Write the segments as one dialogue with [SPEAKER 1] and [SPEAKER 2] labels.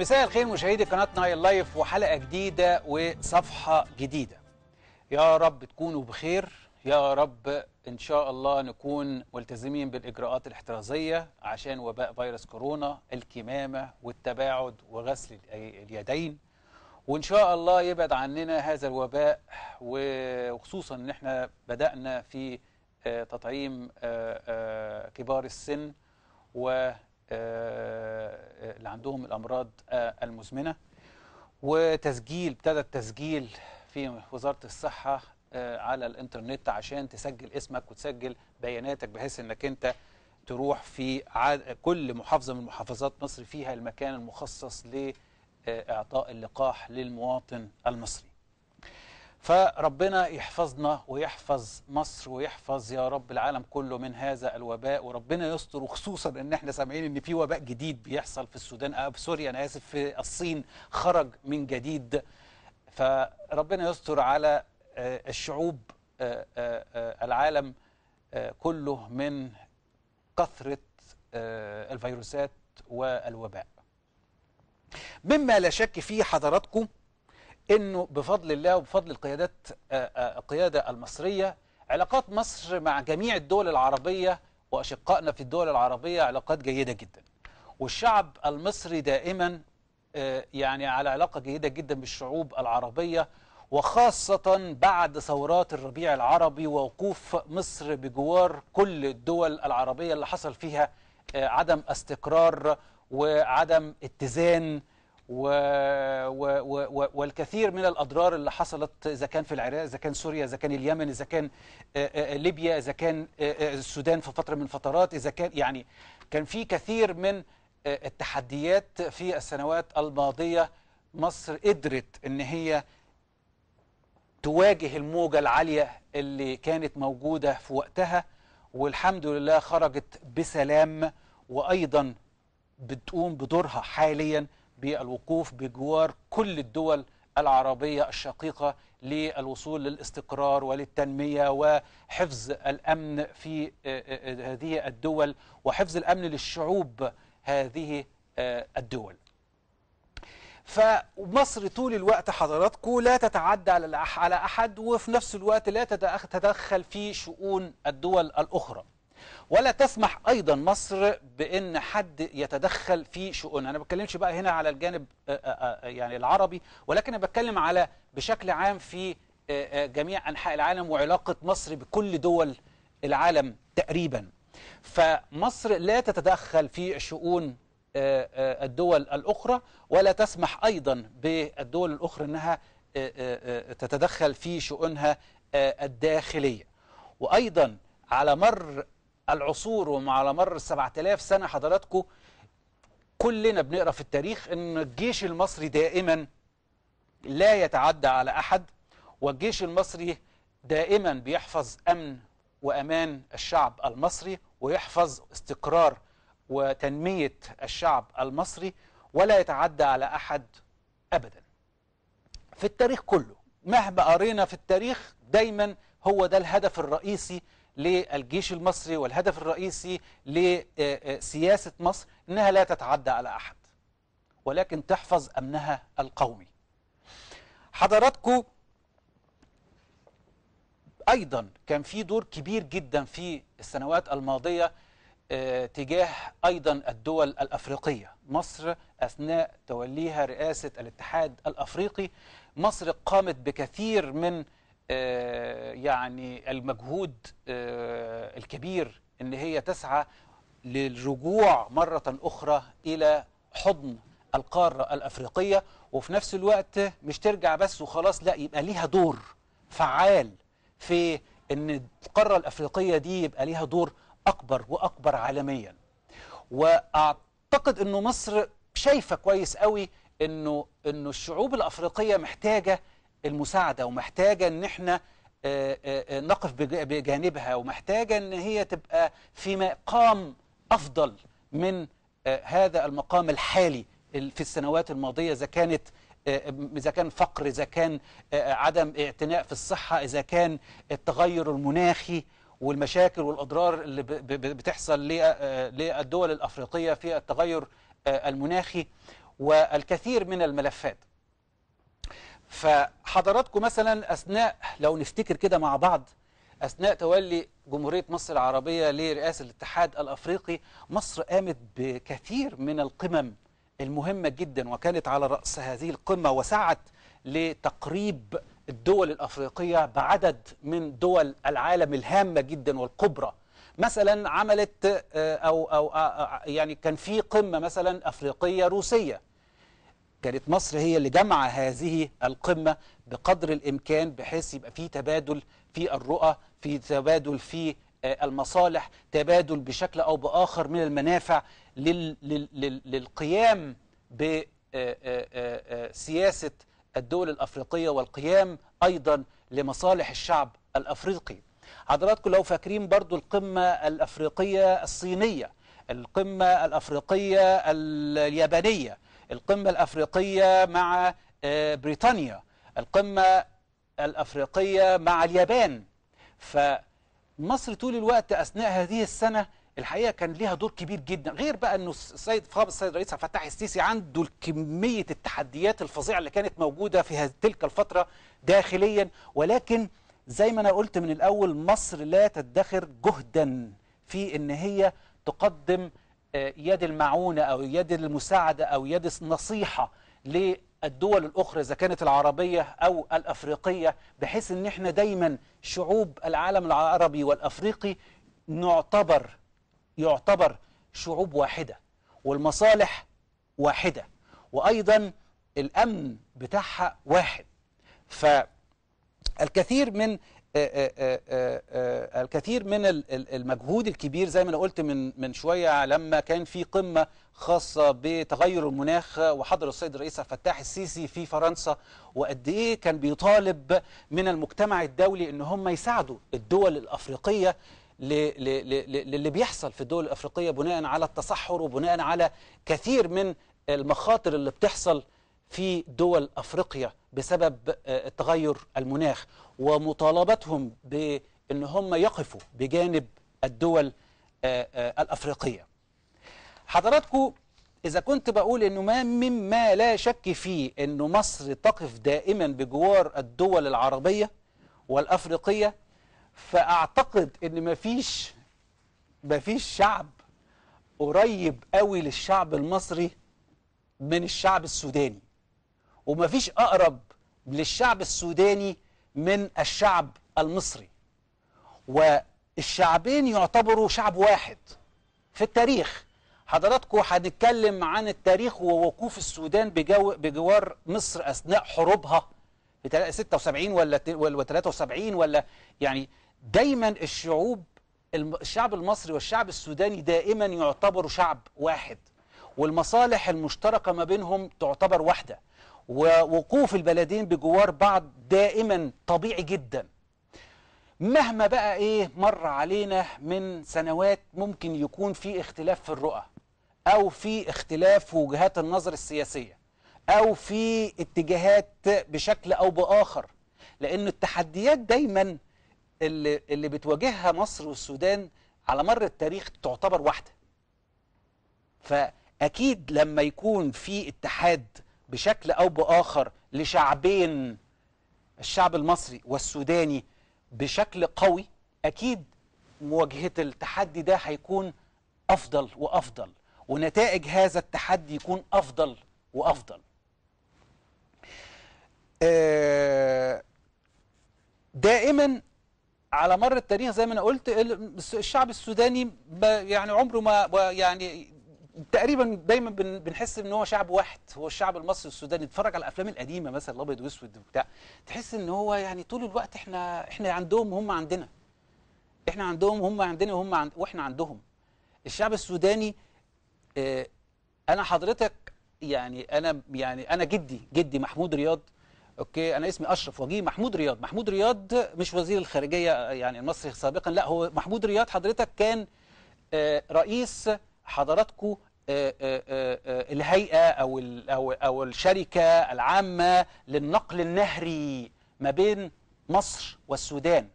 [SPEAKER 1] مساء الخير مشاهدي قناة نايل لايف وحلقة جديدة وصفحة جديدة يا رب تكونوا بخير يا رب إن شاء الله نكون ملتزمين بالإجراءات الاحترازية عشان وباء فيروس كورونا الكمامة والتباعد وغسل اليدين وإن شاء الله يبعد عننا هذا الوباء وخصوصا إن إحنا بدأنا في آه، تطعيم آه، آه، كبار السن و آه، آه، اللي عندهم الامراض آه، المزمنه وتسجيل ابتدى التسجيل في وزاره الصحه على الانترنت عشان تسجل اسمك وتسجل بياناتك بحيث انك انت تروح في كل محافظه من محافظات مصر فيها المكان المخصص لاعطاء اللقاح للمواطن المصري فربنا يحفظنا ويحفظ مصر ويحفظ يا رب العالم كله من هذا الوباء وربنا يستر وخصوصا ان احنا سامعين ان في وباء جديد بيحصل في السودان او آه، في سوريا انا اسف في الصين خرج من جديد فربنا يستر على آه، الشعوب آه، العالم كله من كثرة الفيروسات والوباء مما لا شك فيه حضراتكم أنه بفضل الله وبفضل القيادات آه، آه، القيادة المصرية علاقات مصر مع جميع الدول العربية وأشقائنا في الدول العربية علاقات جيدة جدا والشعب المصري دائما آه، يعني على علاقة جيدة جدا بالشعوب العربية وخاصة بعد ثورات الربيع العربي ووقوف مصر بجوار كل الدول العربية اللي حصل فيها عدم استقرار وعدم اتزان و... و... و... والكثير من الأضرار اللي حصلت إذا كان في العراق إذا كان سوريا إذا كان اليمن إذا كان ليبيا إذا كان السودان في فترة من الفترات إذا كان يعني كان في كثير من التحديات في السنوات الماضية مصر قدرت إن هي تواجه الموجة العالية اللي كانت موجودة في وقتها والحمد لله خرجت بسلام وأيضا بتقوم بدورها حالياً بالوقوف بجوار كل الدول العربية الشقيقة للوصول للاستقرار وللتنمية وحفظ الأمن في آه، آه، آه، هذه الدول وحفظ الأمن للشعوب هذه الدول فمصر طول الوقت حضراتكم لا تتعدى على أحد وفي نفس الوقت لا تتدخل في شؤون الدول الأخرى ولا تسمح أيضا مصر بأن حد يتدخل في شؤونها أنا بتكلمش بقى هنا على الجانب آه، آه، آه، يعني العربي ولكن أنا بتكلم على بشكل عام في جميع أنحاء العالم وعلاقة مصر بكل دول العالم تقريبا فمصر لا تتدخل في شؤون الدول الأخرى ولا تسمح أيضا بالدول الأخرى أنها تتدخل في شؤونها الداخلية وأيضا على مر العصور وعلى مر 7000 سنة حضراتكم كلنا بنقرأ في التاريخ أن الجيش المصري دائما لا يتعدى على أحد والجيش المصري دائما بيحفظ أمن وأمان الشعب المصري ويحفظ استقرار وتنمية الشعب المصري ولا يتعدى على أحد أبدا في التاريخ كله مهما قرينا في التاريخ دايما هو ده الهدف الرئيسي للجيش المصري والهدف الرئيسي لسياسة مصر أنها لا تتعدى على أحد ولكن تحفظ أمنها القومي حضراتكم أيضا كان في دور كبير جدا في السنوات الماضية آه، تجاه أيضا الدول الأفريقية مصر أثناء توليها رئاسة الاتحاد الأفريقي مصر قامت بكثير من آه، يعني المجهود آه، الكبير ان هي تسعى للرجوع مرة أخرى إلى حضن القارة الأفريقية وفي نفس الوقت مش ترجع بس وخلاص لا يبقى ليها دور فعال في أن القارة الأفريقية دي يبقى ليها دور أكبر وأكبر عالميا وأعتقد أنه مصر شايفة كويس قوي أنه, إنه الشعوب الأفريقية محتاجة المساعدة ومحتاجة أن احنا آه، آه، آه، نقف بجانبها ومحتاجة أن هي تبقى في مقام أفضل من هذا المقام الحالي في السنوات الماضية إذا كانت إذا كان فقر إذا كان عدم اعتناء في الصحة إذا كان التغير المناخي والمشاكل والأضرار اللي بتحصل للدول الأفريقية في التغير المناخي والكثير من الملفات فحضراتكم مثلا أثناء لو نفتكر كده مع بعض أثناء تولي جمهورية مصر العربية لرئاسة الاتحاد الأفريقي مصر قامت بكثير من القمم المهمة جدا وكانت على رأس هذه القمة وسعت لتقريب الدول الأفريقية بعدد من دول العالم الهامة جدا والكبرى مثلا عملت آه، أو, أو آه، يعني كان في قمة مثلا أفريقية روسية كانت مصر هي اللي جمع هذه القمة بقدر الإمكان بحيث يبقى في تبادل في الرؤى في تبادل في آه، المصالح تبادل بشكل أو بآخر من المنافع للقيام بسياسة آه، آه، الدول الأفريقية والقيام أيضا لمصالح الشعب الأفريقي حضراتكم لو فاكرين برضو القمة الأفريقية الصينية القمة الأفريقية اليابانية القمة الأفريقية مع آه، بريطانيا القمة الأفريقية مع اليابان فمصر طول الوقت أثناء هذه السنة الحقيقة كان ليها دور كبير جدا غير بقى أنه السيد فاضل السيد رئيس عبد الفتاح السيسي عنده كمية التحديات الفظيعة اللي كانت موجودة في تلك الفترة داخليا ولكن زي ما أنا قلت من الأول مصر لا تدخر جهدا في أن هي تقدم آه، يد المعونة أو يد المساعدة أو يد النصيحة للدول الأخرى إذا كانت العربية أو الأفريقية بحيث أن احنا دايما شعوب العالم العربي والأفريقي نعتبر يعتبر شعوب واحدة والمصالح واحدة وأيضا الأمن بتاعها واحد فالكثير من آه، آه، آه، الكثير من المجهود الكبير زي ما انا قلت من من شويه لما كان في قمه خاصه بتغير المناخ وحضر السيد الرئيس عبد الفتاح السيسي في فرنسا وقد ايه كان بيطالب من المجتمع الدولي ان هم يساعدوا الدول الافريقيه للي بيحصل في الدول الافريقيه بناء على التصحر وبناء على كثير من المخاطر اللي بتحصل في دول افريقيا بسبب تغير المناخ ومطالبتهم بأن هم يقفوا بجانب الدول آه، آه، الأفريقية حضراتكم إذا كنت بقول أنه ما مما لا شك فيه أنه مصر تقف دائما بجوار الدول العربية والأفريقية فأعتقد أن ما فيش ما فيش شعب قريب قوي للشعب المصري من الشعب السوداني وما فيش أقرب للشعب السوداني من الشعب المصري والشعبين يعتبروا شعب واحد في التاريخ حضراتكم هنتكلم عن التاريخ ووقوف السودان بجو بجوار مصر أثناء حروبها في 76 ولا ولا 73 ولا يعني دايما الشعوب الشعب المصري والشعب السوداني دائما يعتبروا شعب واحد والمصالح المشتركة ما بينهم تعتبر واحدة ووقوف البلدين بجوار بعض دائما طبيعي جدا مهما بقى ايه مر علينا من سنوات ممكن يكون في اختلاف في الرؤى او في اختلاف في وجهات النظر السياسيه او في اتجاهات بشكل او باخر لان التحديات دايما اللي, اللي بتواجهها مصر والسودان على مر التاريخ تعتبر واحده فاكيد لما يكون في اتحاد بشكل أو بآخر لشعبين الشعب المصري والسوداني بشكل قوي أكيد مواجهة التحدي ده هيكون أفضل وأفضل ونتائج هذا التحدي يكون أفضل وأفضل آه، دائما على مر التاريخ زي ما انا قلت الشعب السوداني يعني عمره ما يعني تقريبا دايما بنحس ان هو شعب واحد هو الشعب المصري السوداني اتفرج على الافلام القديمه مثلا الابيض واسود وبتاع تحس ان هو يعني طول الوقت احنا احنا عندهم وهم عندنا احنا عندهم وهم عندنا وهم عند واحنا عندهم الشعب السوداني اه انا حضرتك يعني انا يعني انا جدي جدي محمود رياض اوكي انا اسمي اشرف وجيه محمود رياض محمود رياض مش وزير الخارجيه آه، يعني المصري سابقا لا هو محمود رياض حضرتك كان اه رئيس حضراتكم آه، آه، آه، الهيئة أو, أو, أو الشركة العامة للنقل النهري ما بين مصر والسودان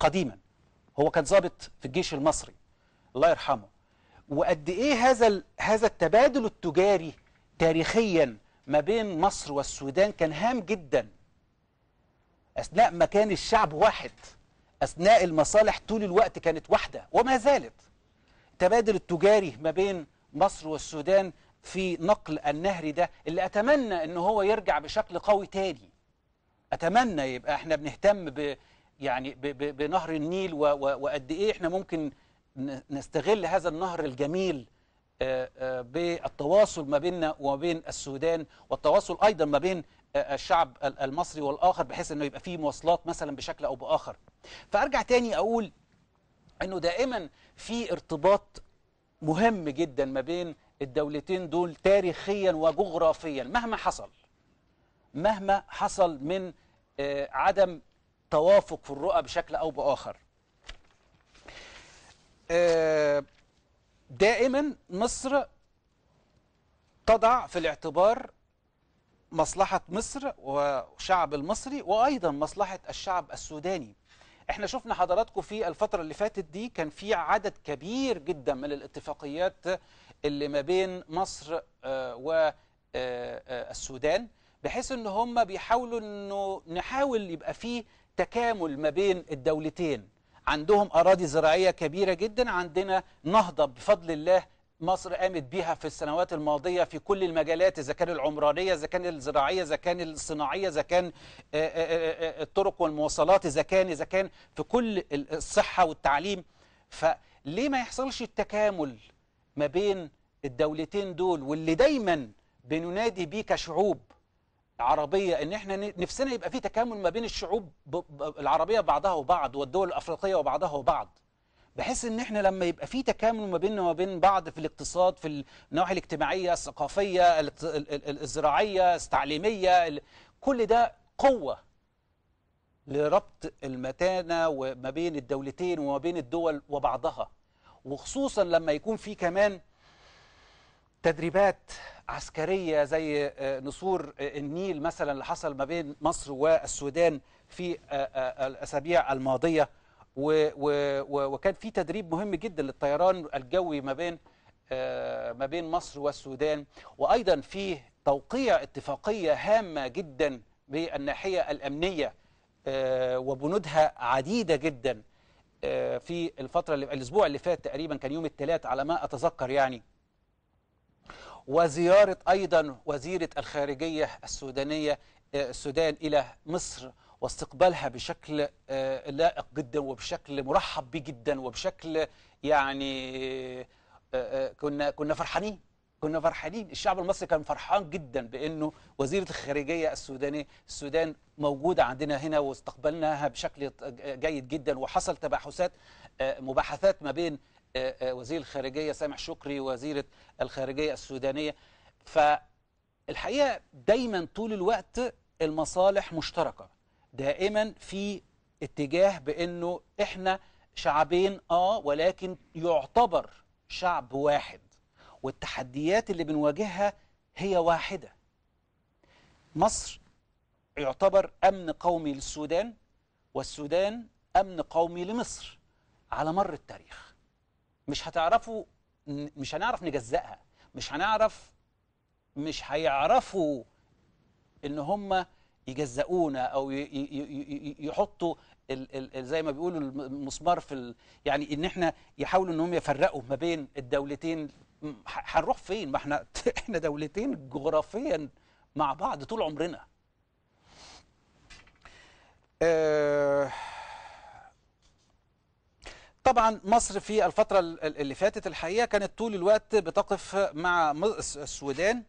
[SPEAKER 1] قديما هو كان ضابط في الجيش المصري الله يرحمه وقد إيه هذا هذا التبادل التجاري تاريخيا ما بين مصر والسودان كان هام جدا أثناء ما كان الشعب واحد أثناء المصالح طول الوقت كانت واحدة وما زالت التبادل التجاري ما بين مصر والسودان في نقل النهر ده اللي أتمنى أنه هو يرجع بشكل قوي تاني أتمنى يبقى احنا بنهتم ب يعني ب ب بنهر النيل وقد إيه احنا ممكن نستغل هذا النهر الجميل آه، آه، بالتواصل ما بيننا وما بين السودان والتواصل أيضا ما بين آه، الشعب المصري والآخر بحيث أنه يبقى فيه مواصلات مثلا بشكل أو بآخر فأرجع تاني أقول أنه دائما في ارتباط مهم جدا ما بين الدولتين دول تاريخيا وجغرافيا مهما حصل مهما حصل من آه، عدم توافق في الرؤى بشكل أو بآخر آه، دائما مصر تضع في الاعتبار مصلحة مصر والشعب المصري وأيضا مصلحة الشعب السوداني احنا شفنا حضراتكم في الفترة اللي فاتت دي كان في عدد كبير جدا من الاتفاقيات اللي ما بين مصر آه، والسودان آه، آه، بحيث ان هم بيحاولوا انه نحاول يبقى في تكامل ما بين الدولتين عندهم اراضي زراعيه كبيره جدا عندنا نهضه بفضل الله مصر قامت بيها في السنوات الماضيه في كل المجالات اذا كان العمرانيه اذا كان الزراعيه اذا كان الصناعيه اذا كان آه، آه، آه، الطرق والمواصلات اذا كان اذا كان في كل الصحه والتعليم فليه ما يحصلش التكامل ما بين الدولتين دول واللي دايما بننادي بيه كشعوب عربيه ان احنا نفسنا يبقى في تكامل ما بين الشعوب العربيه بعضها وبعض والدول الافريقيه وبعضها وبعض بحيث ان احنا لما يبقى في تكامل ما بيننا وما بين بعض في الاقتصاد في النواحي الاجتماعيه الثقافيه الزراعيه التعليميه كل ده قوه لربط المتانه وما بين الدولتين وما بين الدول وبعضها وخصوصا لما يكون في كمان تدريبات عسكريه زي آه، نسور النيل مثلا اللي حصل ما بين مصر والسودان في آه، آه، الاسابيع الماضيه وكان في تدريب مهم جدا للطيران الجوي ما بين آه، ما بين مصر والسودان وايضا في توقيع اتفاقيه هامه جدا بالناحيه الامنيه آه، وبنودها عديده جدا آه، في الفتره اللي الاسبوع اللي فات تقريبا كان يوم الثلاث على ما اتذكر يعني وزياره ايضا وزيره الخارجيه السودانيه السودان الى مصر واستقبالها بشكل آه، لائق جدا وبشكل مرحب به جدا وبشكل يعني آه، آه، كنا كنا فرحانين كنا فرحانين الشعب المصري كان فرحان جدا بانه وزيره الخارجيه السودانيه السودان موجوده عندنا هنا واستقبلناها بشكل جيد جدا وحصل تباحثات مباحثات ما بين وزير الخارجيه سامح شكري ووزيره الخارجيه السودانيه فالحقيقه دايما طول الوقت المصالح مشتركه دائما في اتجاه بأنه إحنا شعبين آه ولكن يعتبر شعب واحد والتحديات اللي بنواجهها هي واحدة مصر يعتبر أمن قومي للسودان والسودان أمن قومي لمصر على مر التاريخ مش هتعرفوا مش هنعرف نجزأها مش هنعرف مش هيعرفوا ان هم يجزئونا او يحطوا زي ما بيقولوا المسمار في يعني ان احنا يحاولوا ان هم يفرقوا ما بين الدولتين هنروح فين ما احنا احنا دولتين جغرافيا مع بعض طول عمرنا آه طبعا مصر في الفترة اللي فاتت الحقيقة كانت طول الوقت بتقف مع السودان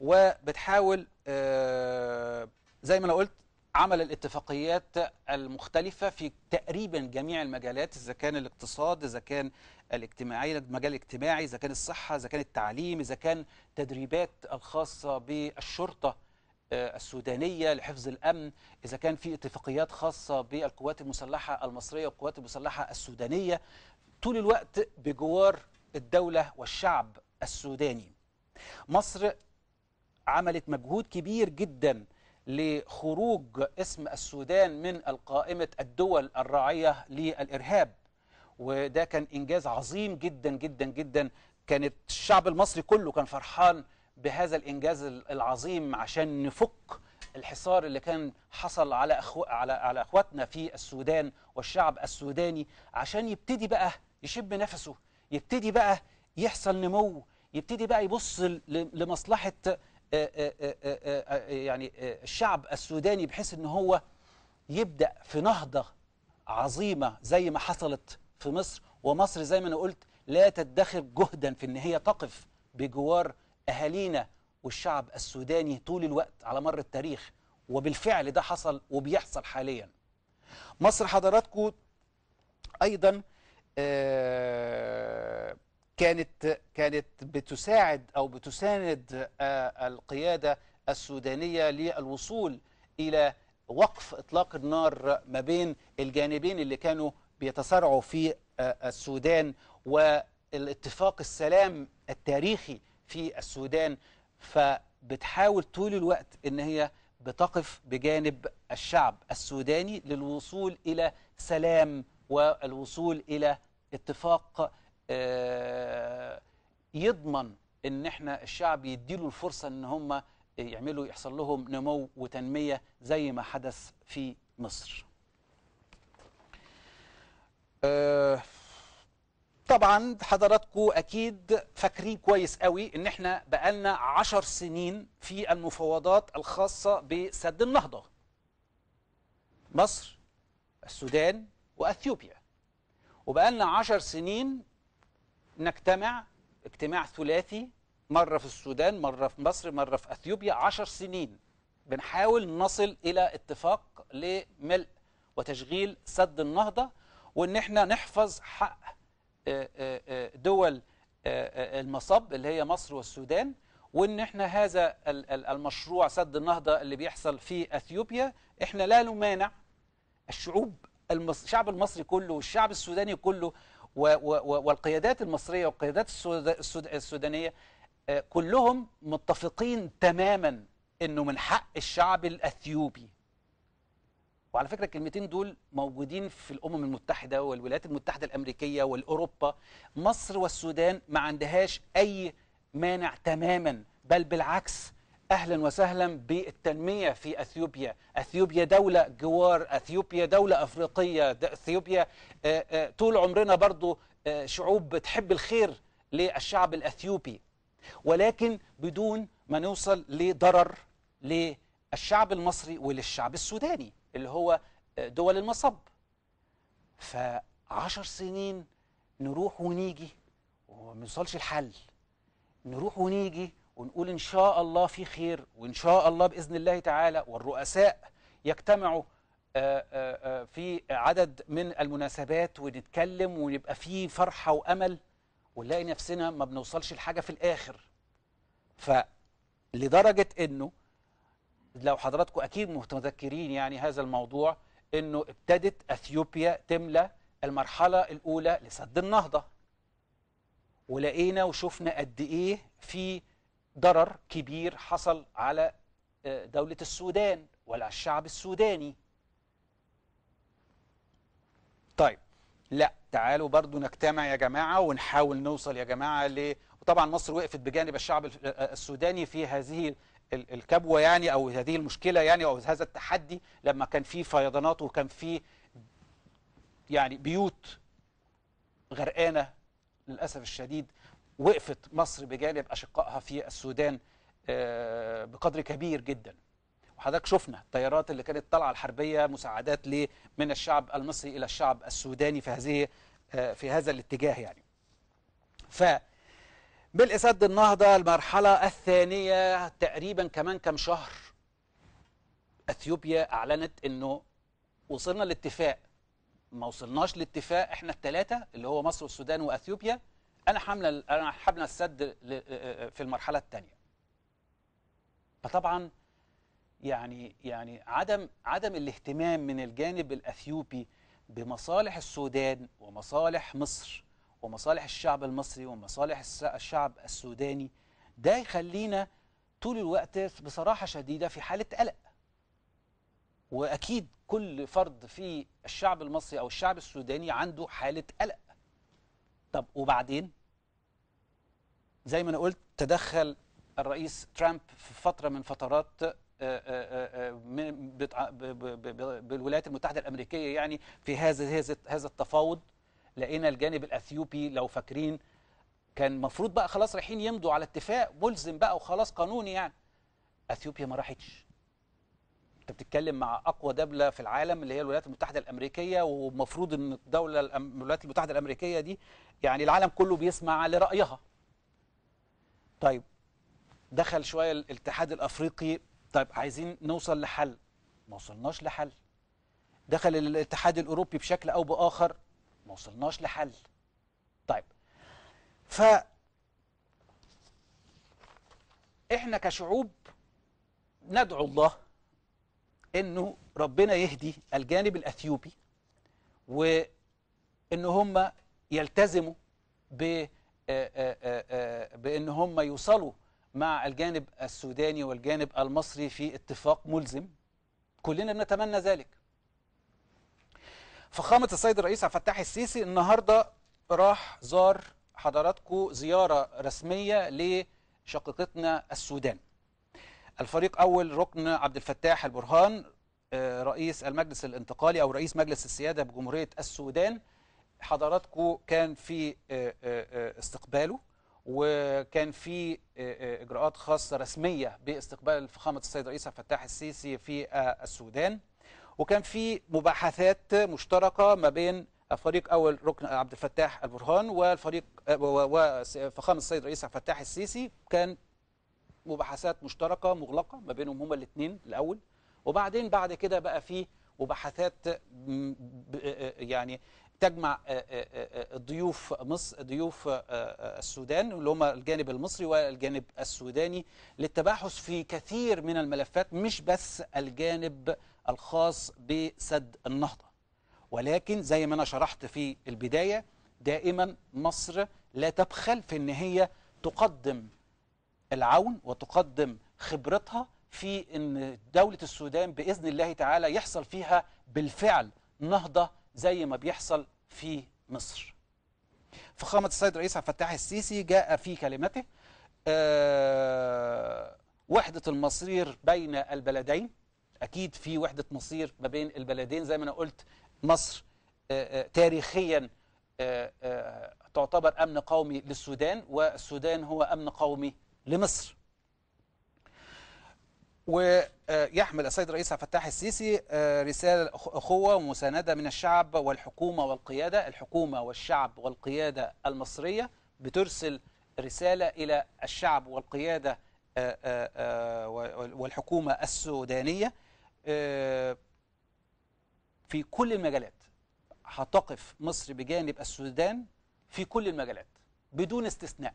[SPEAKER 1] وبتحاول آه، زي ما انا قلت عمل الاتفاقيات المختلفة في تقريبا جميع المجالات إذا كان الاقتصاد إذا كان الاجتماعي المجال الاجتماعي إذا كان الصحة إذا كان التعليم إذا كان تدريبات الخاصة بالشرطة آه، السودانية لحفظ الأمن إذا كان في اتفاقيات خاصة بالقوات المسلحة المصرية والقوات المسلحة السودانية طول الوقت بجوار الدولة والشعب السوداني مصر عملت مجهود كبير جدا لخروج اسم السودان من القائمة الدول الراعية للإرهاب وده كان إنجاز عظيم جدا جدا جدا كانت الشعب المصري كله كان فرحان بهذا الإنجاز العظيم عشان نفك الحصار اللي كان حصل على أخو... على على اخواتنا في السودان والشعب السوداني عشان يبتدي بقى يشب نفسه يبتدي بقى يحصل نمو يبتدي بقى يبص لمصلحه آه، آه، آه، يعني الشعب السوداني بحيث ان هو يبدا في نهضه عظيمه زي ما حصلت في مصر ومصر زي ما انا قلت لا تدخر جهدا في ان هي تقف بجوار اهالينا والشعب السوداني طول الوقت على مر التاريخ وبالفعل ده حصل وبيحصل حاليا مصر حضراتكم ايضا آه كانت كانت بتساعد او بتساند آه، القياده السودانيه للوصول الى وقف اطلاق النار ما بين الجانبين اللي كانوا بيتصارعوا في آه، السودان والاتفاق السلام التاريخي في السودان فبتحاول طول الوقت ان هي بتقف بجانب الشعب السوداني للوصول الى سلام والوصول الى اتفاق آه، يضمن ان احنا الشعب يديله الفرصه ان هم يعملوا يحصل لهم نمو وتنميه زي ما حدث في مصر. آه، طبعا حضراتكم اكيد فاكرين كويس قوي ان احنا بقالنا عشر سنين في المفاوضات الخاصه بسد النهضه. مصر السودان واثيوبيا. وبقالنا عشر سنين نجتمع اجتماع ثلاثي مرة في السودان مرة في مصر مرة في أثيوبيا عشر سنين بنحاول نصل إلى اتفاق لملء وتشغيل سد النهضة وإن احنا نحفظ حق آه، آه، آه، دول المصب اللي هي مصر والسودان وإن احنا هذا المشروع سد النهضة اللي بيحصل في أثيوبيا احنا لا نمانع الشعوب الشعب المصري كله والشعب السوداني كله والقيادات المصرية والقيادات السودانية آه، كلهم متفقين تماما أنه من حق الشعب الأثيوبي وعلى فكرة الكلمتين دول موجودين في الأمم المتحدة والولايات المتحدة الأمريكية والأوروبا مصر والسودان ما عندهاش أي مانع تماما بل بالعكس أهلا وسهلا بالتنمية في أثيوبيا أثيوبيا دولة جوار أثيوبيا دولة أفريقية أثيوبيا آه، آه، طول عمرنا برضو آه، شعوب بتحب الخير للشعب الأثيوبي ولكن بدون ما نوصل لضرر للشعب المصري وللشعب السوداني اللي هو دول المصب فعشر سنين نروح ونيجي وما نوصلش الحل نروح ونيجي ونقول إن شاء الله في خير وإن شاء الله بإذن الله تعالى والرؤساء يجتمعوا آه، آه، آه، في عدد من المناسبات ونتكلم ويبقى في فرحة وأمل ونلاقي نفسنا ما بنوصلش لحاجة في الآخر فلدرجة أنه لو حضراتكم أكيد متذكرين يعني هذا الموضوع أنه ابتدت أثيوبيا تملى المرحلة الأولى لسد النهضة ولقينا وشفنا قد إيه في ضرر كبير حصل على آه، دولة السودان وعلى الشعب السوداني طيب لا تعالوا برضو نجتمع يا جماعة ونحاول نوصل يا جماعة ل وطبعا مصر وقفت بجانب الشعب آه، آه، السوداني في هذه الكبوة يعني أو هذه المشكلة يعني أو هذا التحدي لما كان في فيضانات وكان في يعني بيوت غرقانة للأسف الشديد وقفت مصر بجانب أشقائها في السودان آه، بقدر كبير جدا وحضرتك شفنا الطيارات اللي كانت طالعة الحربية مساعدات من الشعب المصري إلى الشعب السوداني في هذه آه، في هذا الاتجاه يعني ف بالإسد النهضة المرحلة الثانية تقريبا كمان كم شهر أثيوبيا أعلنت أنه وصلنا لاتفاق ما وصلناش لاتفاق احنا الثلاثة اللي هو مصر والسودان وأثيوبيا انا حامل انا حامله السد في المرحله الثانيه فطبعا يعني يعني عدم عدم الاهتمام من الجانب الاثيوبي بمصالح السودان ومصالح مصر ومصالح الشعب المصري ومصالح الشعب السوداني ده يخلينا طول الوقت بصراحه شديده في حاله قلق واكيد كل فرد في الشعب المصري او الشعب السوداني عنده حاله قلق طب وبعدين زي ما انا قلت تدخل الرئيس ترامب في فتره من فترات آه، آه، آه، بالولايات المتحده الامريكيه يعني في هذا هذا التفاوض لقينا الجانب الاثيوبي لو فاكرين كان المفروض بقى خلاص رايحين يمضوا على اتفاق ملزم بقى وخلاص قانوني يعني اثيوبيا ما راحتش انت بتتكلم مع اقوى دوله في العالم اللي هي الولايات المتحده الامريكيه ومفروض ان الدوله الولايات المتحده الامريكيه دي يعني العالم كله بيسمع لرايها طيب دخل شويه الاتحاد الافريقي طيب عايزين نوصل لحل ما وصلناش لحل دخل الاتحاد الاوروبي بشكل او باخر ما وصلناش لحل طيب ف احنا كشعوب ندعو الله انه ربنا يهدي الجانب الاثيوبي وان هم يلتزموا ب آه، آه، آه، بأن هم يوصلوا مع الجانب السوداني والجانب المصري في اتفاق ملزم كلنا نتمنى ذلك فخامة السيد الرئيس عبد الفتاح السيسي النهاردة راح زار حضراتكم زيارة رسمية لشقيقتنا السودان الفريق أول ركن عبد الفتاح البرهان رئيس المجلس الانتقالي أو رئيس مجلس السيادة بجمهورية السودان حضراتكم كان في آه، آه، آه، استقباله وكان في اجراءات خاصه رسميه باستقبال فخامه السيد رئيس عبد الفتاح السيسي في السودان وكان في مباحثات مشتركه ما بين الفريق اول ركن عبد الفتاح البرهان والفريق وفخامه السيد رئيس عبد الفتاح السيسي كان مباحثات مشتركه مغلقه ما بينهم هما الاثنين الاول وبعدين بعد كده بقى في مباحثات يعني تجمع آه، آه، آه، ضيوف مصر ضيوف السودان اللي هم الجانب المصري والجانب السوداني للتباحث في كثير من الملفات مش بس الجانب الخاص بسد النهضه ولكن زي ما انا شرحت في البدايه دائما مصر لا تبخل في ان هي تقدم العون وتقدم خبرتها في ان دوله السودان باذن الله تعالى يحصل فيها بالفعل نهضه زي ما بيحصل في مصر فخامة السيد رئيس عبد الفتاح السيسي جاء في كلمته آه، وحدة المصير بين البلدين أكيد في وحدة مصير ما بين البلدين زي ما أنا قلت مصر آه، آه، تاريخيا تعتبر أمن قومي للسودان والسودان هو أمن قومي لمصر ويحمل السيد الرئيس عبد الفتاح السيسي آه، رسالة أخوة ومساندة من الشعب والحكومة والقيادة الحكومة والشعب والقيادة المصرية بترسل رسالة إلى الشعب والقيادة آه، آه، والحكومة السودانية في كل المجالات هتقف مصر بجانب السودان في كل المجالات بدون استثناء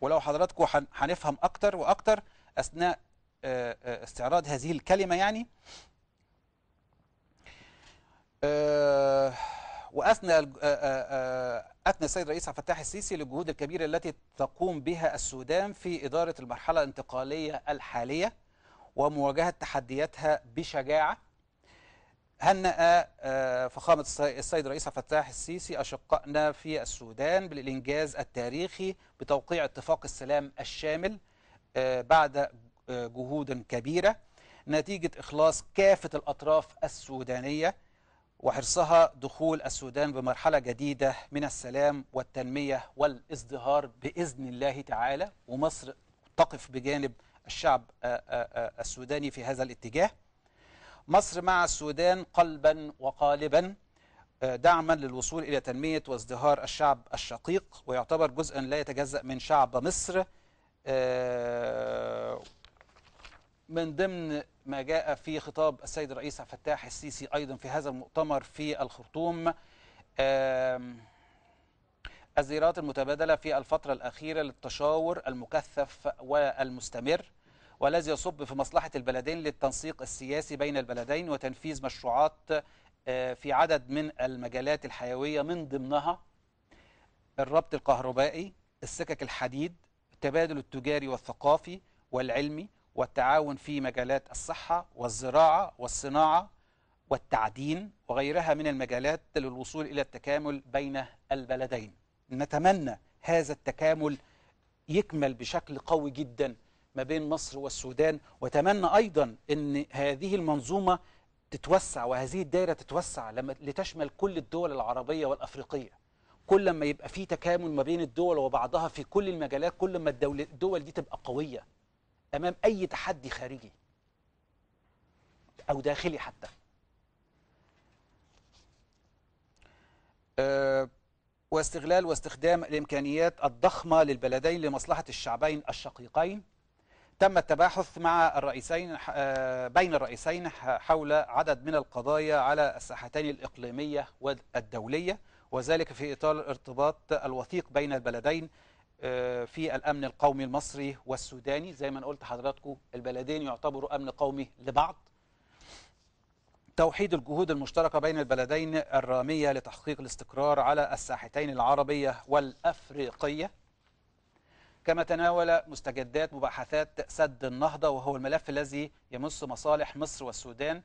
[SPEAKER 1] ولو حضراتكم هنفهم أكتر وأكتر أثناء آه، آه، استعراض هذه الكلمة يعني آه، وأثنى أثنى السيد رئيس عبد الفتاح السيسي للجهود الكبيرة التي تقوم بها السودان في إدارة المرحلة الانتقالية الحالية ومواجهة تحدياتها بشجاعة هنأ فخامة السيد رئيس عبد الفتاح السيسي أشقائنا في السودان بالإنجاز التاريخي بتوقيع اتفاق السلام الشامل بعد جهودا كبيرة نتيجة إخلاص كافة الأطراف السودانية وحرصها دخول السودان بمرحلة جديدة من السلام والتنمية والازدهار بإذن الله تعالى ومصر تقف بجانب الشعب آه، آه، آه، السوداني في هذا الاتجاه مصر مع السودان قلبا وقالبا دعما للوصول إلى تنمية وازدهار الشعب الشقيق ويعتبر جزءا لا يتجزأ من شعب مصر من ضمن ما جاء في خطاب السيد الرئيس عبد الفتاح السيسي أيضا في هذا المؤتمر في الخرطوم الزيارات المتبادلة في الفترة الأخيرة للتشاور المكثف والمستمر والذي يصب في مصلحة البلدين للتنسيق السياسي بين البلدين وتنفيذ مشروعات في عدد من المجالات الحيوية من ضمنها الربط الكهربائي السكك الحديد التبادل التجاري والثقافي والعلمي والتعاون في مجالات الصحة والزراعة والصناعة والتعدين وغيرها من المجالات للوصول إلى التكامل بين البلدين نتمنى هذا التكامل يكمل بشكل قوي جدا ما بين مصر والسودان وتمنى أيضا أن هذه المنظومة تتوسع وهذه الدائرة تتوسع لما لتشمل كل الدول العربية والأفريقية كل ما يبقى في تكامل ما بين الدول وبعضها في كل المجالات كل ما الدول دي تبقى قوية امام اي تحدي خارجي او داخلي حتى آه، واستغلال واستخدام الامكانيات الضخمه للبلدين لمصلحه الشعبين الشقيقين تم التباحث مع الرئيسين آه، بين الرئيسين حول عدد من القضايا على الساحتين الإقليمية والدولية وذلك في إطار الارتباط الوثيق بين البلدين آه، في الأمن القومي المصري والسوداني زي ما أنا قلت حضراتكم البلدين يعتبروا أمن قومي لبعض توحيد الجهود المشتركة بين البلدين الرامية لتحقيق الاستقرار على الساحتين العربية والأفريقية كما تناول مستجدات مباحثات سد النهضة وهو الملف الذي يمس مصالح مصر والسودان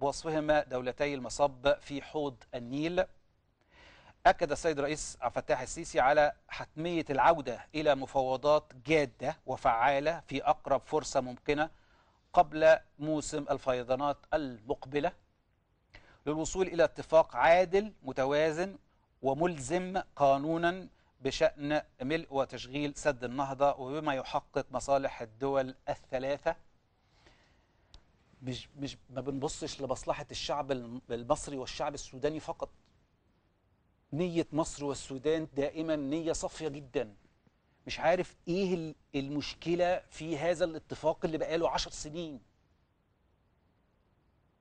[SPEAKER 1] بوصفهما دولتي المصب في حوض النيل أكد السيد رئيس عبد الفتاح السيسي على حتمية العودة إلى مفاوضات جادة وفعالة في أقرب فرصة ممكنة قبل موسم الفيضانات المقبلة للوصول إلى اتفاق عادل متوازن وملزم قانونا بشأن ملء وتشغيل سد النهضة وبما يحقق مصالح الدول الثلاثة مش مش ما بنبصش لمصلحة الشعب المصري والشعب السوداني فقط نية مصر والسودان دائما نية صافية جدا مش عارف ايه المشكلة في هذا الاتفاق اللي بقاله عشر سنين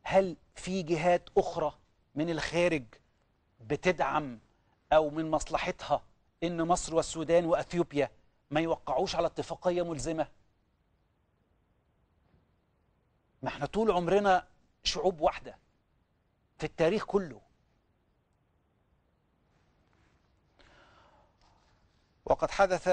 [SPEAKER 1] هل في جهات أخرى من الخارج بتدعم أو من مصلحتها إن مصر والسودان وأثيوبيا ما يوقعوش على اتفاقية ملزمة ما احنا طول عمرنا شعوب واحدة في التاريخ كله وقد حدث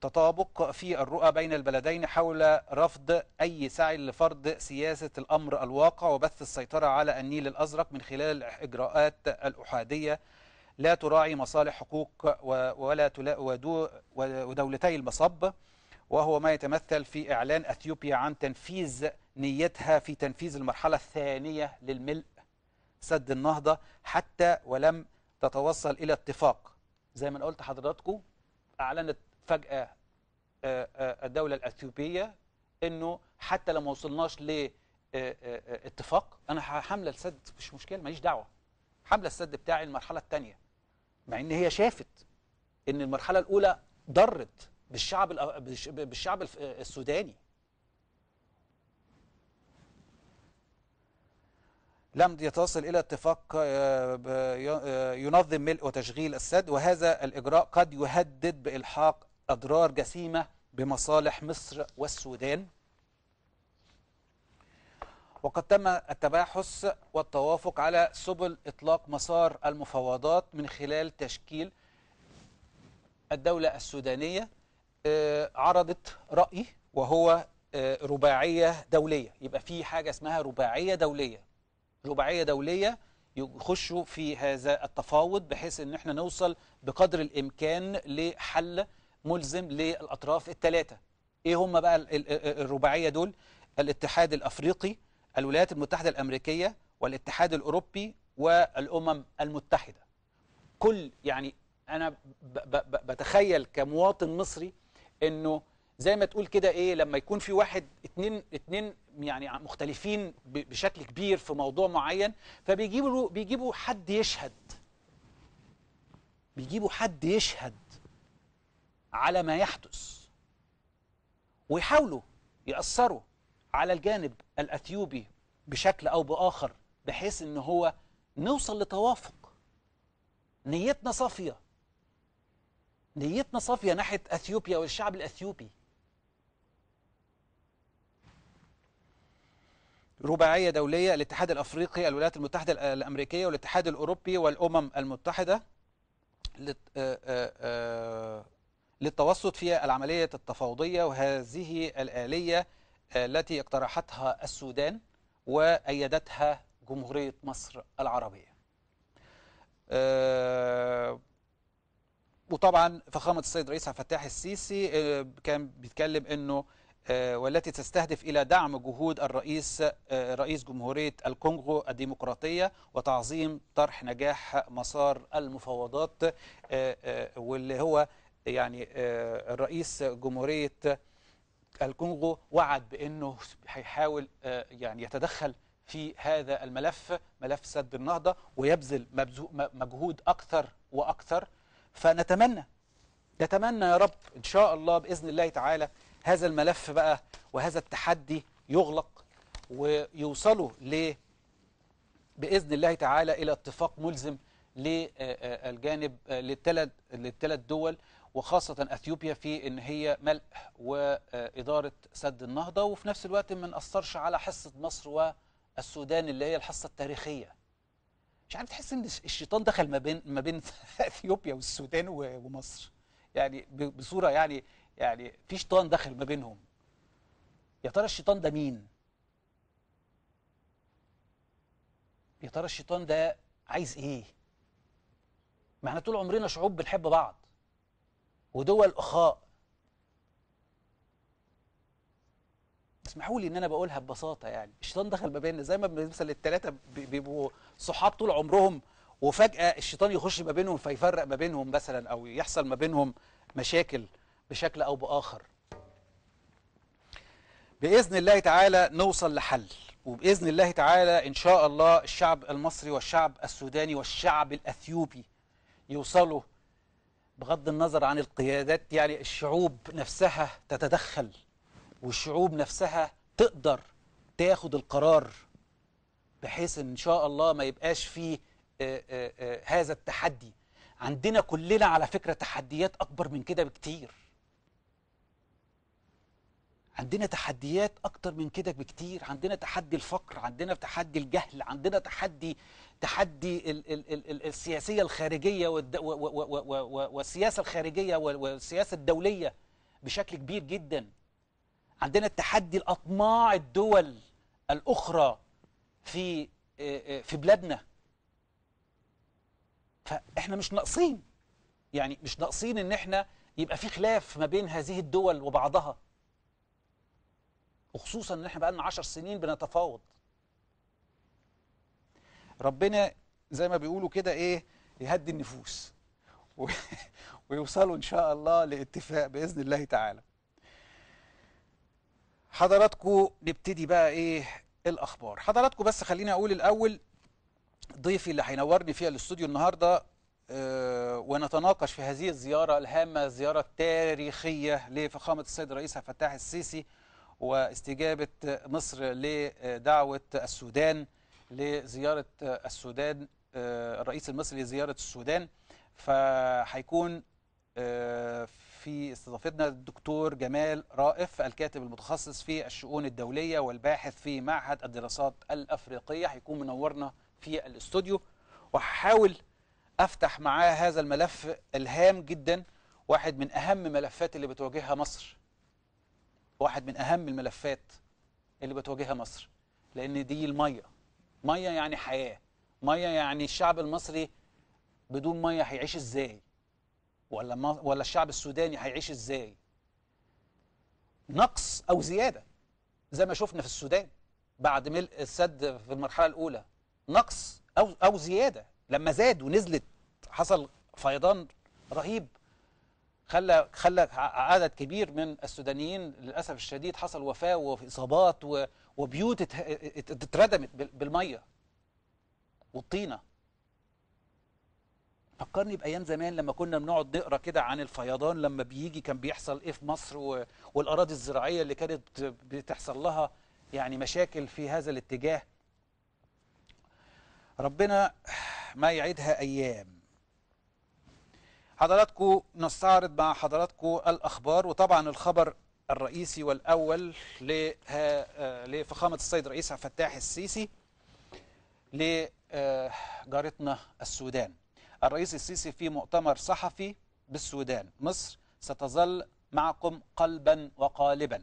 [SPEAKER 1] تطابق في الرؤى بين البلدين حول رفض أي سعي لفرض سياسة الأمر الواقع وبث السيطرة على النيل الأزرق من خلال الإجراءات الأحادية لا تراعي مصالح حقوق ولا ودولتي المصب وهو ما يتمثل في إعلان أثيوبيا عن تنفيذ نيتها في تنفيذ المرحلة الثانية للملء سد النهضة حتى ولم تتوصل إلى اتفاق زي ما انا قلت حضراتكم اعلنت فجاه آه، آه، الدوله الاثيوبيه انه حتى لو ما وصلناش لاتفاق آه، انا حامله السد مش مشكله ماليش دعوه حامله السد بتاعي المرحله الثانيه مع ان هي شافت ان المرحله الاولى ضرت بالشعب بالشعب السوداني لم يتصل إلى اتفاق آه، آه، ينظم ملء وتشغيل السد وهذا الإجراء قد يهدد بإلحاق أضرار جسيمة بمصالح مصر والسودان وقد تم التباحث والتوافق على سبل إطلاق مسار المفاوضات من خلال تشكيل الدولة السودانية آه، عرضت رأي وهو رباعية دولية يبقى في حاجة اسمها رباعية دولية رباعية دولية يخشوا في هذا التفاوض بحيث ان احنا نوصل بقدر الامكان لحل ملزم للاطراف الثلاثه ايه هم بقى الرباعيه دول الاتحاد الافريقي الولايات المتحده الامريكيه والاتحاد الاوروبي والامم المتحده كل يعني انا بتخيل كمواطن مصري انه زي ما تقول كده ايه لما يكون في واحد اتنين اتنين يعني مختلفين بشكل كبير في موضوع معين فبيجيبوا بيجيبوا حد يشهد بيجيبوا حد يشهد على ما يحدث ويحاولوا يأثروا على الجانب الأثيوبي بشكل أو بآخر بحيث إن هو نوصل لتوافق نيتنا صافية نيتنا صافية ناحية أثيوبيا والشعب الأثيوبي رباعية دولية الاتحاد الأفريقي الولايات المتحدة الأمريكية والاتحاد الأوروبي والأمم المتحدة آه، آه، آه، للتوسط في العملية التفاوضية وهذه الآلية التي اقترحتها السودان وأيدتها جمهورية مصر العربية وطبعا فخامة السيد رئيس عبد الفتاح السيسي كان بيتكلم أنه آه، والتي تستهدف إلى دعم جهود الرئيس آه، رئيس جمهورية الكونغو الديمقراطية وتعظيم طرح نجاح مسار المفاوضات آه، واللي هو يعني الرئيس جمهورية الكونغو وعد بأنه هيحاول يعني يتدخل في هذا الملف ملف سد النهضة ويبذل مجهود أكثر وأكثر فنتمنى نتمنى يا رب إن شاء الله بإذن الله تعالى هذا الملف بقى وهذا التحدي يغلق ويوصلوا ل بإذن الله تعالى إلى اتفاق ملزم للجانب للثلاث للثلاث دول وخاصة أثيوبيا في أن هي ملء وإدارة سد النهضة وفي نفس الوقت ما ناثرش على حصة مصر والسودان اللي هي الحصة التاريخية مش عارف تحس ان الشيطان دخل ما بين ما بين اثيوبيا والسودان ومصر يعني بصوره يعني يعني في شيطان داخل ما بينهم يا ترى الشيطان ده مين يا ترى الشيطان ده عايز ايه ما احنا طول عمرنا شعوب بنحب بعض ودول اخاء اسمحوا لي ان انا بقولها ببساطه يعني الشيطان دخل ما بيننا زي ما مثلا الثلاثه بيبقوا صحاب طول عمرهم وفجاه الشيطان يخش ما بينهم فيفرق ما بينهم مثلا او يحصل ما بينهم مشاكل بشكل أو بآخر بإذن الله تعالى نوصل لحل وبإذن الله تعالى إن شاء الله الشعب المصري والشعب السوداني والشعب الأثيوبي يوصلوا بغض النظر عن القيادات يعني الشعوب نفسها تتدخل والشعوب نفسها تقدر تاخد القرار بحيث إن شاء الله ما يبقاش فيه آه، آه، آه، هذا التحدي عندنا كلنا على فكرة تحديات أكبر من كده بكتير عندنا تحديات اكتر من كده بكتير عندنا تحدي الفقر عندنا تحدي الجهل عندنا تحدي تحدي ال ال ال السياسيه الخارجيه والسياسه الخارجيه والسياسه الدوليه بشكل كبير جدا عندنا التحدي الاطماع الدول الاخرى في آه، آه، في بلادنا فاحنا مش ناقصين يعني مش ناقصين ان احنا يبقى في خلاف ما بين هذه الدول وبعضها وخصوصا ان احنا بقالنا 10 سنين بنتفاوض ربنا زي ما بيقولوا كده ايه يهدي النفوس ويوصلوا ان شاء الله لاتفاق باذن الله تعالى حضراتكم نبتدي بقى ايه الاخبار حضراتكم بس خليني اقول الاول ضيفي اللي هينورني فيها الاستوديو النهارده آه، ونتناقش في هذه الزياره الهامه زياره تاريخيه لفخامه السيد عبد فتاح السيسي واستجابة مصر لدعوة السودان لزيارة السودان آه، الرئيس المصري لزيارة السودان فهيكون آه، في استضافتنا الدكتور جمال رائف الكاتب المتخصص في الشؤون الدولية والباحث في معهد الدراسات الأفريقية هيكون منورنا في الاستوديو وهحاول أفتح معاه هذا الملف الهام جدا واحد من أهم ملفات اللي بتواجهها مصر واحد من أهم الملفات اللي بتواجهها مصر لأن دي المية مية يعني حياة مية يعني الشعب المصري بدون مية هيعيش إزاي ولا, ما ولا الشعب السوداني هيعيش إزاي نقص أو زيادة زي ما شفنا في السودان بعد ملء السد في المرحلة الأولى نقص أو, أو زيادة لما زاد ونزلت حصل فيضان رهيب خلى خلى عدد كبير من السودانيين للاسف الشديد حصل وفاه واصابات وبيوت اتردمت بالميه والطينه فكرني بايام زمان لما كنا بنقعد نقرا كده عن الفيضان لما بيجي كان بيحصل ايه في مصر والاراضي الزراعيه اللي كانت بتحصل لها يعني مشاكل في هذا الاتجاه ربنا ما يعيدها ايام حضراتكم نستعرض مع حضراتكم الأخبار وطبعا الخبر الرئيسي والأول آه، لفخامة السيد رئيس عبد الفتاح السيسي لجارتنا آه، السودان الرئيس السيسي في مؤتمر صحفي بالسودان مصر ستظل معكم قلبا وقالبا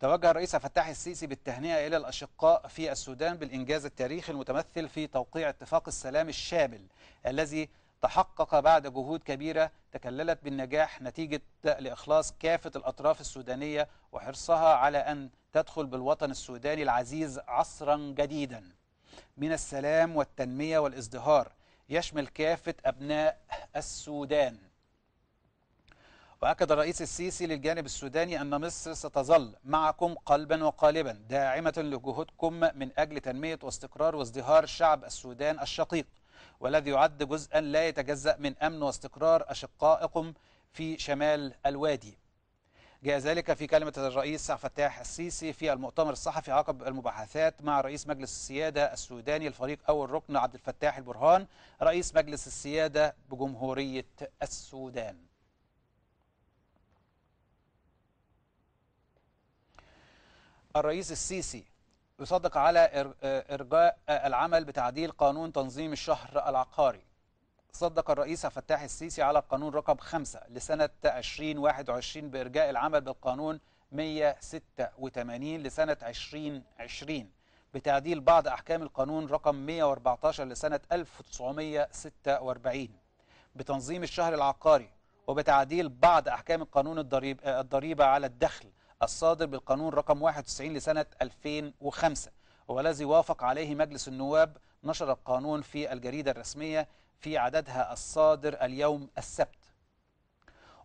[SPEAKER 1] توجه الرئيس فتاح السيسي بالتهنئة إلى الأشقاء في السودان بالإنجاز التاريخي المتمثل في توقيع اتفاق السلام الشامل الذي تحقق بعد جهود كبيرة تكللت بالنجاح نتيجة لإخلاص كافة الأطراف السودانية وحرصها على أن تدخل بالوطن السوداني العزيز عصرا جديدا من السلام والتنمية والازدهار يشمل كافة أبناء السودان وأكد الرئيس السيسي للجانب السوداني أن مصر ستظل معكم قلبا وقالبا داعمة لجهودكم من أجل تنمية واستقرار وازدهار شعب السودان الشقيق والذي يعد جزءا لا يتجزأ من أمن واستقرار أشقائكم في شمال الوادي جاء ذلك في كلمة الرئيس عبد الفتاح السيسي في المؤتمر الصحفي عقب المباحثات مع رئيس مجلس السيادة السوداني الفريق أول ركن عبد الفتاح البرهان رئيس مجلس السيادة بجمهورية السودان الرئيس السيسي يصدق على إرجاء العمل بتعديل قانون تنظيم الشهر العقاري صدق الرئيس فتاح السيسي على قانون رقم 5 لسنة 2021 بإرجاء العمل بالقانون 186 لسنة 2020 بتعديل بعض أحكام القانون رقم 114 لسنة 1946 بتنظيم الشهر العقاري وبتعديل بعض أحكام القانون الضريب الضريبة على الدخل الصادر بالقانون رقم 91 لسنة 2005 والذي وافق عليه مجلس النواب نشر القانون في الجريدة الرسمية في عددها الصادر اليوم السبت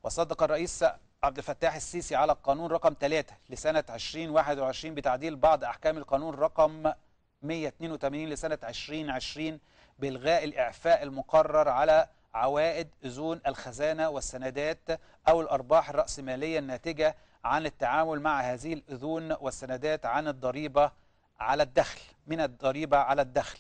[SPEAKER 1] وصدق الرئيس عبد الفتاح السيسي على القانون رقم 3 لسنة 2021 بتعديل بعض أحكام القانون رقم 182 لسنة 2020 بإلغاء الإعفاء المقرر على عوائد أذون الخزانة والسندات أو الأرباح الرأسمالية الناتجة عن التعامل مع هذه الأذون والسندات عن الضريبة على الدخل من الضريبة على الدخل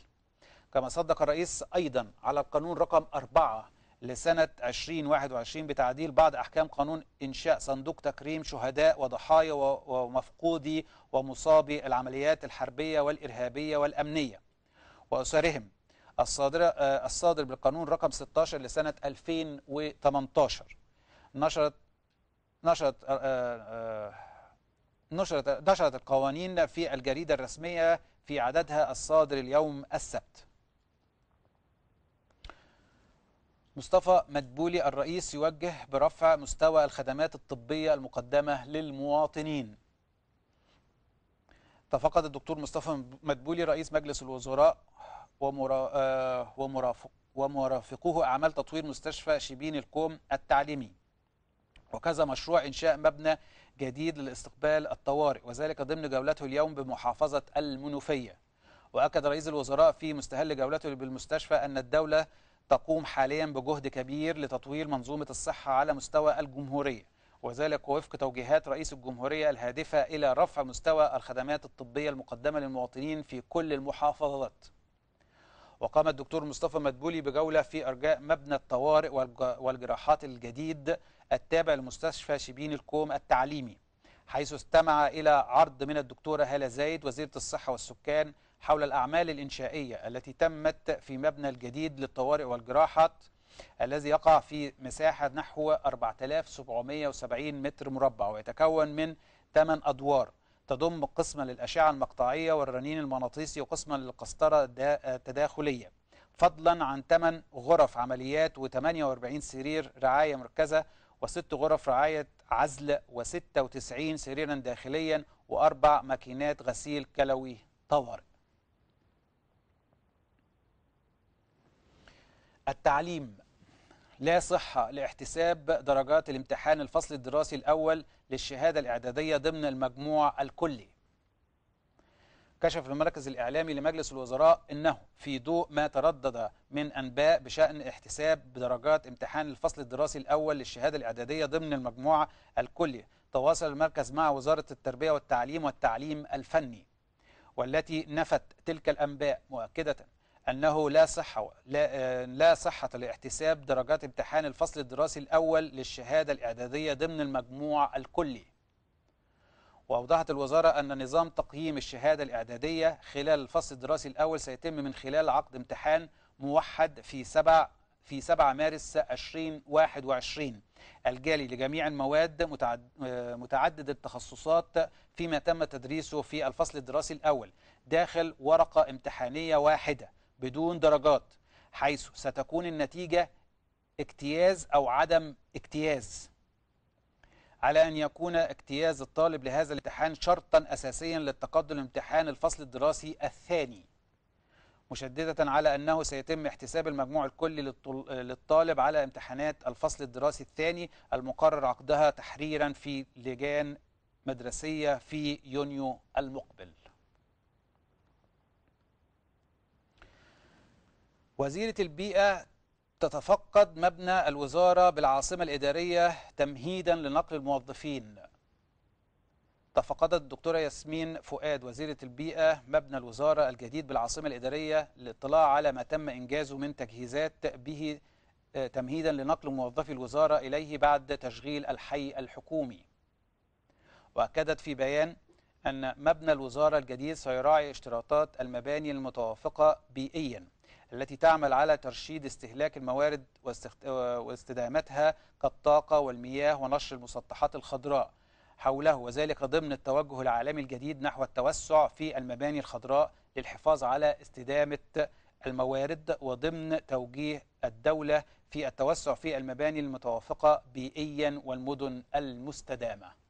[SPEAKER 1] كما صدق الرئيس أيضا على القانون رقم 4 لسنة 2021 بتعديل بعض أحكام قانون إنشاء صندوق تكريم شهداء وضحايا ومفقودي ومصابي العمليات الحربية والإرهابية والأمنية وأسرهم الصادر آه، الصادر بالقانون رقم 16 لسنة 2018 نشرت نشرت آه، آه، آه، نشرت نشرت القوانين في الجريدة الرسمية في عددها الصادر اليوم السبت مصطفى مدبولي الرئيس يوجه برفع مستوى الخدمات الطبية المقدمة للمواطنين تفقد الدكتور مصطفى مدبولي رئيس مجلس الوزراء ومرافقه أعمال تطوير مستشفى شبين الكوم التعليمي وكذا مشروع إنشاء مبنى جديد للاستقبال الطوارئ وذلك ضمن جولته اليوم بمحافظة المنوفية وأكد رئيس الوزراء في مستهل جولته بالمستشفى أن الدولة تقوم حاليا بجهد كبير لتطوير منظومة الصحة على مستوى الجمهورية وذلك وفق توجيهات رئيس الجمهورية الهادفة إلى رفع مستوى الخدمات الطبية المقدمة للمواطنين في كل المحافظات وقام الدكتور مصطفى مدبولي بجولة في أرجاء مبنى الطوارئ والجراحات الجديد التابع لمستشفى شبين الكوم التعليمي حيث استمع إلى عرض من الدكتورة هالة زايد وزيرة الصحة والسكان حول الأعمال الإنشائية التي تمت في مبنى الجديد للطوارئ والجراحات الذي يقع في مساحة نحو 4770 متر مربع ويتكون من 8 أدوار تضم قسما للأشعة المقطعية والرنين المغناطيسي وقسما للقسطرة التداخلية فضلا عن 8 غرف عمليات و48 سرير رعاية مركزة وست غرف رعاية عزل و96 سريرا داخليا وأربع ماكينات غسيل كلوي طوارئ التعليم لا صحة لاحتساب درجات الامتحان الفصل الدراسي الأول للشهادة الإعدادية ضمن المجموع الكلي كشف المركز الإعلامي لمجلس الوزراء أنه في ضوء ما تردد من أنباء بشأن احتساب بدرجات امتحان الفصل الدراسي الأول للشهادة الإعدادية ضمن المجموع الكلي تواصل المركز مع وزارة التربية والتعليم والتعليم الفني والتي نفت تلك الأنباء مؤكدة أنه لا صحة لا, آه، لا صحة لاحتساب درجات امتحان الفصل الدراسي الأول للشهادة الإعدادية ضمن المجموع الكلي وأوضحت الوزارة أن نظام تقييم الشهادة الإعدادية خلال الفصل الدراسي الأول سيتم من خلال عقد امتحان موحد في 7 في 7 مارس 2021 الجالي لجميع المواد آه، متعدد التخصصات فيما تم تدريسه في الفصل الدراسي الأول داخل ورقة امتحانية واحدة بدون درجات حيث ستكون النتيجة اجتياز أو عدم اجتياز على أن يكون اجتياز الطالب لهذا الامتحان شرطا أساسيا للتقدم لامتحان الفصل الدراسي الثاني مشددة على أنه سيتم احتساب المجموع الكلي للطالب على امتحانات الفصل الدراسي الثاني المقرر عقدها تحريرا في لجان مدرسية في يونيو المقبل وزيرة البيئة تتفقد مبنى الوزارة بالعاصمة الإدارية تمهيدا لنقل الموظفين تفقدت الدكتورة ياسمين فؤاد وزيرة البيئة مبنى الوزارة الجديد بالعاصمة الإدارية للاطلاع على ما تم إنجازه من تجهيزات به آه، تمهيدا لنقل موظفي الوزارة إليه بعد تشغيل الحي الحكومي وأكدت في بيان أن مبنى الوزارة الجديد سيراعي اشتراطات المباني المتوافقة بيئيا التي تعمل على ترشيد استهلاك الموارد واستدامتها كالطاقة والمياه ونشر المسطحات الخضراء حوله وذلك ضمن التوجه العالمي الجديد نحو التوسع في المباني الخضراء للحفاظ على استدامة الموارد وضمن توجيه الدولة في التوسع في المباني المتوافقة بيئيا والمدن المستدامة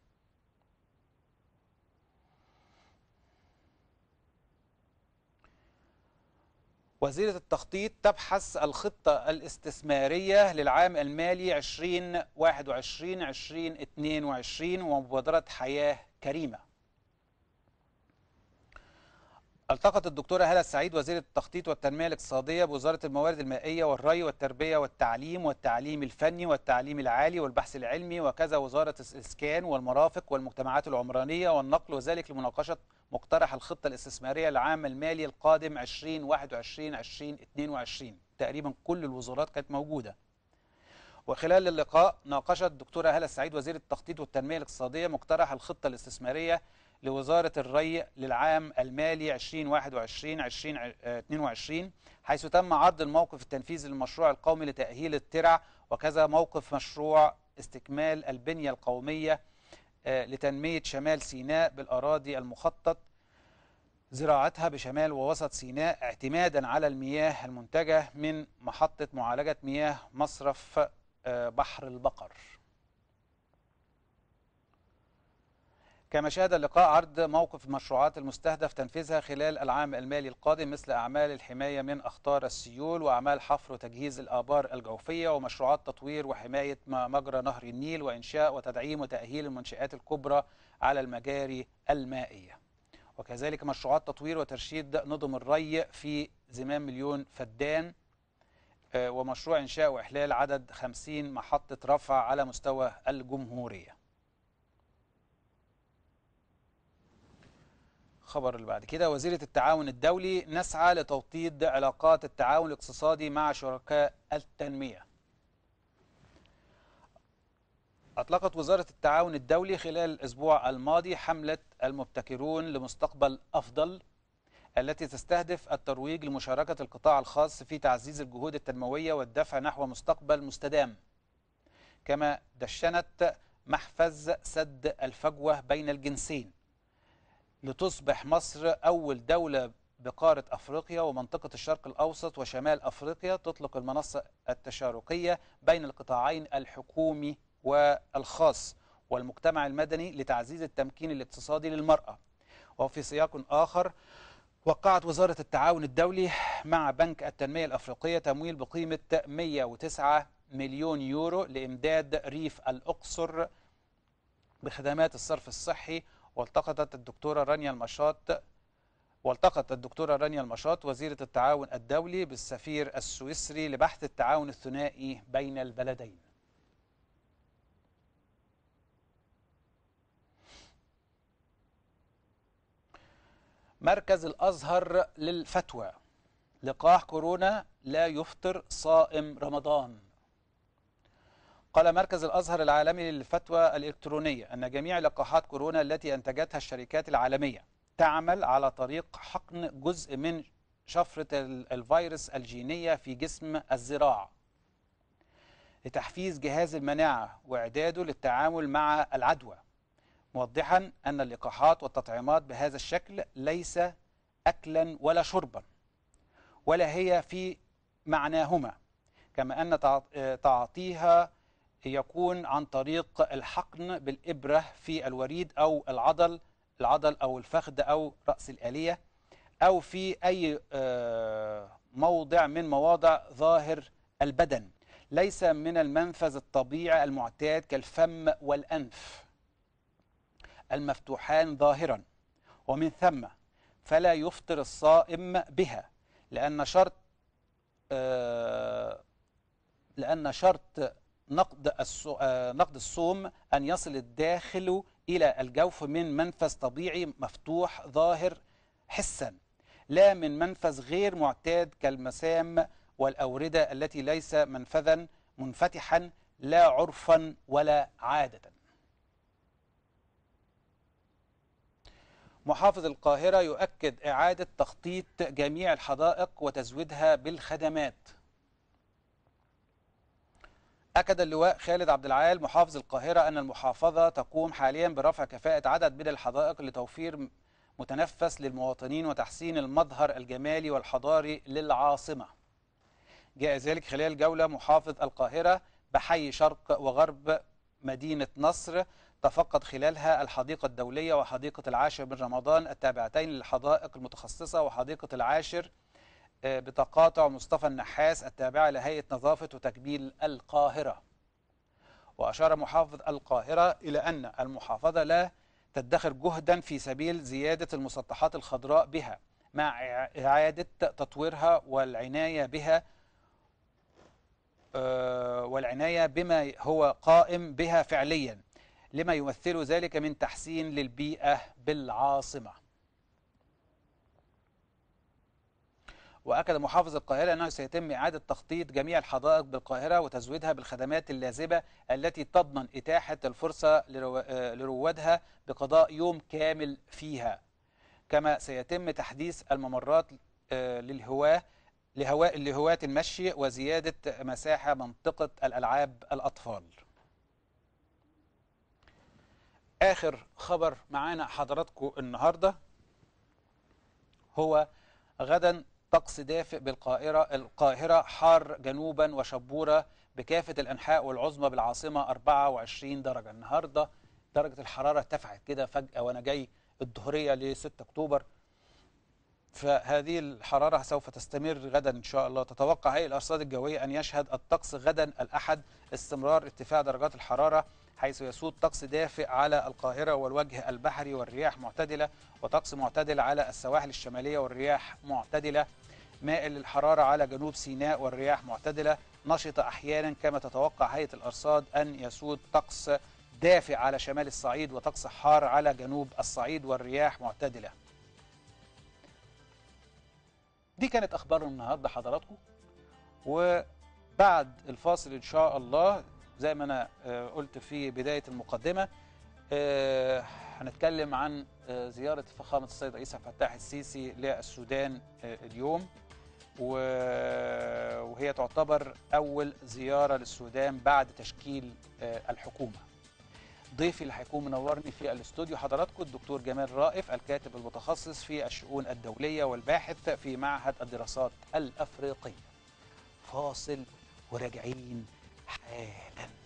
[SPEAKER 1] وزيرة التخطيط تبحث الخطة الاستثمارية للعام المالي 2021 2022 ومبادرة حياة كريمة التقت الدكتورة هالة السعيد وزيرة التخطيط والتنمية الاقتصادية بوزارة الموارد المائية والري والتربية والتعليم والتعليم الفني والتعليم العالي والبحث العلمي وكذا وزارة الإسكان والمرافق والمجتمعات العمرانية والنقل وذلك لمناقشة مقترح الخطة الاستثمارية العام المالي القادم 2021-2022 تقريبا كل الوزارات كانت موجودة وخلال اللقاء ناقشت الدكتورة هالة السعيد وزيرة التخطيط والتنمية الاقتصادية مقترح الخطة الاستثمارية لوزارة الري للعام المالي 2021-2022 آه، حيث تم عرض الموقف التنفيذي للمشروع القومي لتأهيل الترع وكذا موقف مشروع استكمال البنية القومية آه، لتنمية شمال سيناء بالأراضي المخطط زراعتها بشمال ووسط سيناء اعتمادا على المياه المنتجة من محطة معالجة مياه مصرف آه، بحر البقر كما شهد اللقاء عرض موقف المشروعات المستهدف تنفيذها خلال العام المالي القادم مثل أعمال الحماية من أخطار السيول وأعمال حفر وتجهيز الآبار الجوفية ومشروعات تطوير وحماية مجرى نهر النيل وإنشاء وتدعيم وتأهيل المنشآت الكبرى على المجاري المائية وكذلك مشروعات تطوير وترشيد نظم الري في زمام مليون فدان آه، ومشروع إنشاء وإحلال عدد 50 محطة رفع على مستوى الجمهورية الخبر اللي بعد كده وزيرة التعاون الدولي نسعى لتوطيد علاقات التعاون الاقتصادي مع شركاء التنمية أطلقت وزارة التعاون الدولي خلال الأسبوع الماضي حملة المبتكرون لمستقبل أفضل التي تستهدف الترويج لمشاركة القطاع الخاص في تعزيز الجهود التنموية والدفع نحو مستقبل مستدام كما دشنت محفز سد الفجوة بين الجنسين لتصبح مصر أول دولة بقارة أفريقيا ومنطقة الشرق الأوسط وشمال أفريقيا تطلق المنصة التشاركية بين القطاعين الحكومي والخاص والمجتمع المدني لتعزيز التمكين الاقتصادي للمرأة وفي سياق آخر وقعت وزارة التعاون الدولي مع بنك التنمية الأفريقية تمويل بقيمة 109 مليون يورو لإمداد ريف الأقصر بخدمات الصرف الصحي والتقطت الدكتورة رانيا المشاط والتقت الدكتورة رانيا المشاط وزيرة التعاون الدولي بالسفير السويسري لبحث التعاون الثنائي بين البلدين مركز الأزهر للفتوى لقاح كورونا لا يفطر صائم رمضان قال مركز الأزهر العالمي للفتوى الإلكترونية أن جميع لقاحات كورونا التي أنتجتها الشركات العالمية تعمل على طريق حقن جزء من شفرة الفيروس الجينية في جسم الزراع لتحفيز جهاز المناعة وإعداده للتعامل مع العدوى موضحا أن اللقاحات والتطعيمات بهذا الشكل ليس أكلا ولا شربا ولا هي في معناهما كما أن تعطيها يكون عن طريق الحقن بالإبرة في الوريد أو العضل العضل أو الفخذ أو رأس الآلية أو في أي آه، موضع من مواضع ظاهر البدن ليس من المنفذ الطبيعي المعتاد كالفم والأنف المفتوحان ظاهرا ومن ثم فلا يفطر الصائم بها لأن شرط آه، لأن شرط نقد آه، نقد الصوم أن يصل الداخل إلى الجوف من منفذ طبيعي مفتوح ظاهر حسا لا من منفذ غير معتاد كالمسام والأوردة التي ليس منفذا منفتحا لا عرفا ولا عادة محافظ القاهرة يؤكد إعادة تخطيط جميع الحدائق وتزويدها بالخدمات أكد اللواء خالد عبد العال محافظ القاهرة أن المحافظة تقوم حاليا برفع كفاءة عدد من الحدائق لتوفير متنفس للمواطنين وتحسين المظهر الجمالي والحضاري للعاصمة جاء ذلك خلال جولة محافظ القاهرة بحي شرق وغرب مدينة نصر تفقد خلالها الحديقة الدولية وحديقة العاشر من رمضان التابعتين للحدائق المتخصصة وحديقة العاشر بتقاطع مصطفى النحاس التابعة لهيئة نظافة وتجميل القاهرة وأشار محافظ القاهرة إلى أن المحافظة لا تدخر جهدا في سبيل زيادة المسطحات الخضراء بها مع إعادة تطويرها والعناية بها آه، والعناية بما هو قائم بها فعليا لما يمثل ذلك من تحسين للبيئة بالعاصمة وأكد محافظ القاهرة أنه سيتم إعادة تخطيط جميع الحدائق بالقاهرة وتزويدها بالخدمات اللازبة التي تضمن إتاحة الفرصة آه، لروادها بقضاء يوم كامل فيها كما سيتم تحديث الممرات آه، للهواة لهواء لهواة المشي وزيادة مساحة منطقة الألعاب الأطفال آخر خبر معانا حضراتكم النهاردة هو غدا طقس دافئ بالقاهرة القاهرة حار جنوبا وشبورة بكافة الأنحاء والعظمى بالعاصمة 24 درجة النهاردة درجة الحرارة ارتفعت كده فجأة وأنا جاي الظهرية ل 6 أكتوبر فهذه الحرارة سوف تستمر غدا إن شاء الله تتوقع هيئة الأرصاد الجوية أن يشهد الطقس غدا الأحد استمرار ارتفاع درجات الحرارة حيث يسود طقس دافئ على القاهرة والوجه البحري والرياح معتدلة وطقس معتدل على السواحل الشمالية والرياح معتدلة مائل الحرارة على جنوب سيناء والرياح معتدلة نشطة أحيانا كما تتوقع هيئة الأرصاد أن يسود طقس دافئ على شمال الصعيد وطقس حار على جنوب الصعيد والرياح معتدلة دي كانت أخبار النهاردة حضراتكم وبعد الفاصل إن شاء الله زي ما أنا آه، قلت في بداية المقدمة آه، هنتكلم عن آه، زيارة فخامة السيد رئيس عبد الفتاح السيسي للسودان اليوم وهي تعتبر أول زيارة للسودان بعد تشكيل الحكومة ضيفي اللي هيكون منورني في الاستوديو حضراتكم الدكتور جمال رائف الكاتب المتخصص في الشؤون الدولية والباحث في معهد الدراسات الأفريقية فاصل وراجعين 哎。